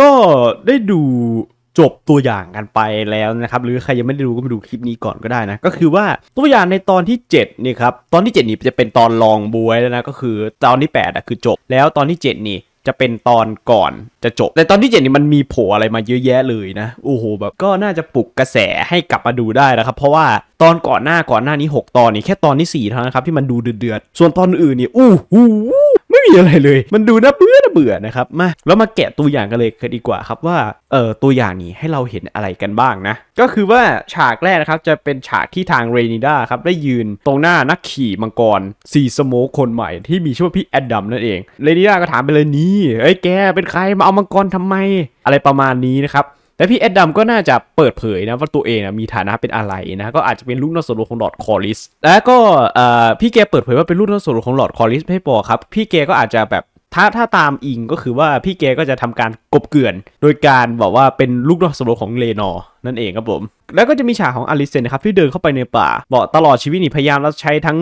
ก็ได้ดูจบตัวอย่างกันไปแล้วนะครับ หรือใครยังไม่ได้ดูก็ไปดูคลิปนี้ก่อนก็ได้นะ ก็คือว่าตัวอย่างในตอนที่ 7นี่ครับตอนที่ 7 นี่จะเป็นตอนลองบวยแล้วนะ ก็คือตอนที่8อ่ะคือจบ แล้วตอนที่ 7 นี่จะเป็นตอนก่อนจะจบแต่ตอนที่เจ็ดนี่มันมีโผอะไรมาเยอะแยะเลยนะ โอ้โหแบบก็น่าจะปลุกกระแสให้กลับมาดูได้นะครับเพราะว่าตอนก่อนหน้าก่อนหน้านี้6ตอนนี่แค่ตอนที่4เท่านั้นครับที่มันดูเดือดๆ ส่วนตอนอื่นนี่อู้หูอะไรเลยมันดูน่าเบื่อเบื่อนะครับมาแล้วมาแกะตัวอย่างกันเลยกันดีกว่าครับว่าเออตัวอย่างนี้ให้เราเห็นอะไรกันบ้างนะ ก็คือว่าฉากแรกนะครับจะเป็นฉากที่ทางเรนิด้าครับได้ยืนตรงหน้านักขี่มังกรซีสโมคนใหม่ที่มีชื่อว่าพี่แอดดัมนั่นเองเรนิด้าก็ถามไปเลยนี่เอ้ยแกเป็นใครมาเอามังกรทำไม อะไรประมาณนี้นะครับแต่พี่แอดดัมก็น่าจะเปิดเผยนะว่าตัวเองนะมีฐานะเป็นอะไรนะก็อาจจะเป็นลูกน้องส่วนรวมของหลอดคอริสแล้วก็พี่แกเปิดเผยว่าเป็นลูกน้องส่วนรวมของหลอดคอริสไม่พอครับพี่แกก็อาจจะแบบถ้าถ้าตามอิงก็คือว่าพี่แกก็จะทำการกบเกื่อน โดยการบอกว่าเป็นลูกน้องสนรสของเลนอนั่นเองครับผมแล้วก็จะมีฉากของอลิเซนนะครับที่เดินเข้าไปในป่าบอกตลอดชีวิตนี่พยายามรับใช้ทั้ง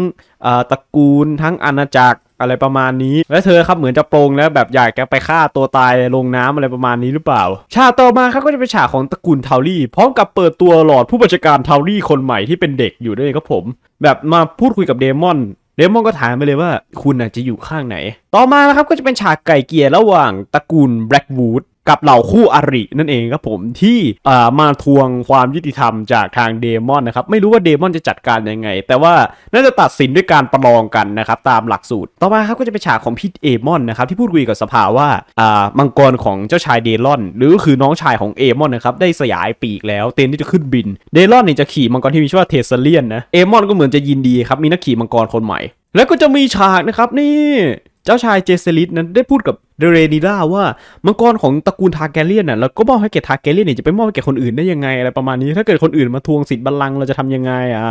ตระกูลทั้งอาณาจักรอะไรประมาณนี้ และเธอครับเหมือนจะโปรงแล้วแบบอยากจะไปฆ่าตัวตายลงน้ำอะไรประมาณนี้หรือเปล่า ฉากต่อมาครับก็จะเป็นฉากของตระกูลเทารี่ พร้อมกับเปิดตัวหลอดผู้บัญชาการเทารี่คนใหม่ที่เป็นเด็กอยู่ด้วยครับผม แบบมาพูดคุยกับเดมอน เดมอนก็ถามไปเลยว่าคุณจะอยู่ข้างไหน ต่อมานะครับก็จะเป็นฉากไก่เกียร์ระหว่างตระกูลแบล็กวูดกับเหล่า คู่อรินั่นเองครับผมที่มาทวงความยุติธรรมจากทางเดมอนนะครับไม่รู้ว่าเดมอนจะจัดการยังไง แต่ว่าน่าจะตัดสินด้วยการประลองกันนะครับ ตามหลักสูตร ต่อมาครับก็จะเป็นฉากของพี่เอมอนนะครับ ที่พูดคุยกับสภาว่ามังกรของเจ้าชายเดลอน หรือคือน้องชายของเอมอนนะครับได้สยายปีกแล้วเตนที่จะขึ้นบินเดลอนเนี่ยจะขี่มังกรที่มีชื่อว่าเทสเลียนนะเอมอน ก็เหมือนจะยินดีครับ มีนักขี่มังกรคนใหม่ แล้วก็จะมีฉากนะครับนี่เจ้าชายเจสลิสนั้นได้พูดกับเรนิดาว่ามังกรของตระกูลทาแกเลียนน่ะเราก็มอบให้แก่ทาแกเลียนเนี่ยจะไปมอบให้แก่คนอื่นได้ยังไงอะไรประมาณนี้ถ้าเกิดคนอื่นมาทวงสิทธิ์บัลลังก์เราจะทำยังไงอ่ะ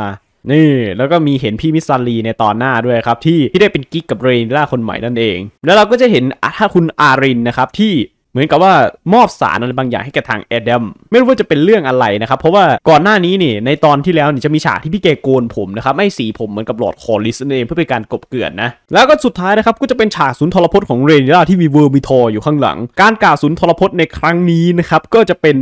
นี่แล้วก็มีเห็นพี่มิสซารีในตอนหน้าด้วยครับ ที่ที่ได้เป็นกิ๊กกับเรนล่าคนใหม่นั่นเอง แล้วเราก็จะเห็นถ้าคุณอารินนะครับที่เหมือนกับว่ามอบสารอะไรบางอย่างให้กับทางแอดัมไม่รู้ว่าจะเป็นเรื่องอะไรนะครับ เพราะว่าก่อนหน้านี้นี่ในตอนที่แล้วนี่จะมีฉากที่พี่เกโกนผมนะครับไม่สีผมเหมือนกับหลอดคอลิสเองเพื่อเป็นการกบเกลื่อนนะแล้วก็สุดท้ายนะครับก็จะเป็นฉากสุนทรพจน์ของเรนล่าที่มีเวอร์บิทออยู่ข้างหลัง การกล่าวสุนทรพจน์ในครั้งนี้นะครับก็จะเป็น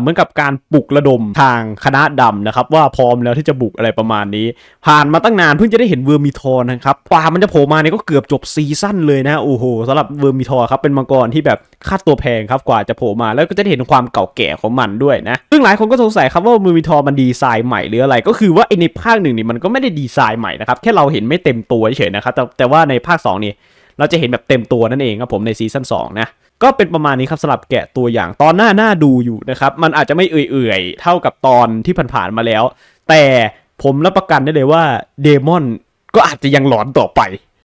เหมือนกับการปลุกระดมทางคณะดำนะครับว่าพร้อมแล้วที่จะบุกอะไรประมาณนี้ ผ่านมาตั้งนานเพิ่งจะได้เห็นเวอร์มิทอนะครับป่ามันจะโผล่มาเนี่ยก็เกือบจบซีซั่นเลยนะโอ้โหสำหรับเวอร์มิทอครับเป็นมังกรที่แบบาตัวแพงครับกว่าจะโผล่มาแล้วก็จะเห็นความเก่าแก่ของมันด้วยนะซึ่งหลายคนก็สงสัยครับว่ามูมิทอมันดีไซน์ใหม่หรืออะไร ก็คือว่าในภาคหนึ่งนี่มันก็ไม่ได้ดีไซน์ใหม่นะครับแค่เราเห็นไม่เต็มตัวเฉยๆนะครับแต่แต่ว่าในภาค 2 นี่เราจะเห็นแบบเต็มตัวนั่นเองครับผมในซีซั่น2นะก็เป็นประมาณนี้ครับสลับแกะตัวอย่าง ตอนหน้าหน้าดูอยู่นะครับมันอาจจะไม่เอื่อย ๆ เท่ากับตอนที่ผ่าน ๆ มาแล้ว แต่ผมรับประกันได้เลยว่าเดมอนก็อาจจะยังหลอนต่อไป